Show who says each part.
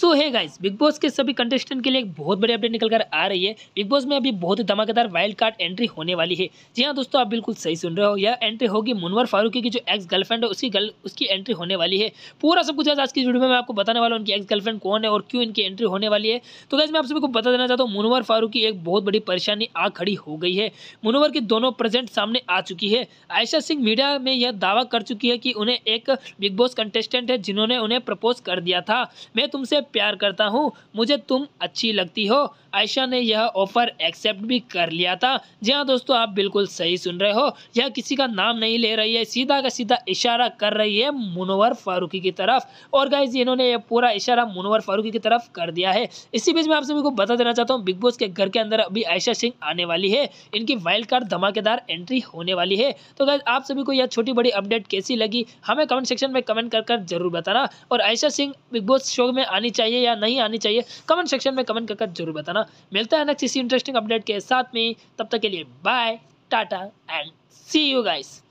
Speaker 1: सो है guys big boss के सभी कंटेस्टेंट के लिए एक बहुत बड़ी अपडेट निकल कर आ रही है बिग बॉस में अभी बहुत ही धमाकेदार वाइल्ड कार्ड एंट्री होने वाली है जी हाँ दोस्तों आप बिल्कुल सही सुन रहे हो यह एंट्री होगी मुनवर फारूकी की जो एक्स गर्लफ्रेंड है उसकी गर्ल उसकी एंट्री होने वाली है पूरा सब कुछ आज की वीडियो में मैं आपको बताने वाला हूँ उनकी एक्स गर्लफ्रेंड कौन है और क्यों इनकी एंट्री होने वाली है तो गाइज मैं आप सभी को बता देना चाहता हूँ मुनवर फारूकी एक बहुत बड़ी परेशानी आ खड़ी हो गई है मुनवर की दोनों प्रेजेंट सामने आ चुकी है आयशा सिंह मीडिया में यह दावा कर चुकी है कि उन्हें एक बिग बॉस कंटेस्टेंट है जिन्होंने उन्हें प्रपोज कर दिया था मैं तुमसे प्यार करता हूँ मुझे तुम अच्छी लगती हो आयशा ने यह ऑफ़र एक्सेप्ट भी कर लिया था जी हाँ दोस्तों आप बिल्कुल सही सुन रहे हो यह किसी का नाम नहीं ले रही है सीधा का सीधा इशारा कर रही है मुनोवर फारूकी की तरफ और गाइज इन्होंने यह पूरा इशारा मुनोवर फारूकी की तरफ कर दिया है इसी बीच में आप सभी को बता देना चाहता हूँ बिग बॉस के घर के अंदर अभी आयशा सिंह आने वाली है इनकी वाइल्ड कार्ड धमाकेदार एंट्री होने वाली है तो गाइज आप सभी को यह छोटी बड़ी अपडेट कैसी लगी हमें कमेंट सेक्शन में कमेंट कर जरूर बताना और Ayesha Singh Bigg Boss show में आनी चाहिए या नहीं आनी चाहिए कमेंट सेक्शन में कमेंट करके जरूर बताना मिलता है नेक्स्ट इसी इंटरेस्टिंग अपडेट के साथ में तब तक के लिए bye tata and see you guys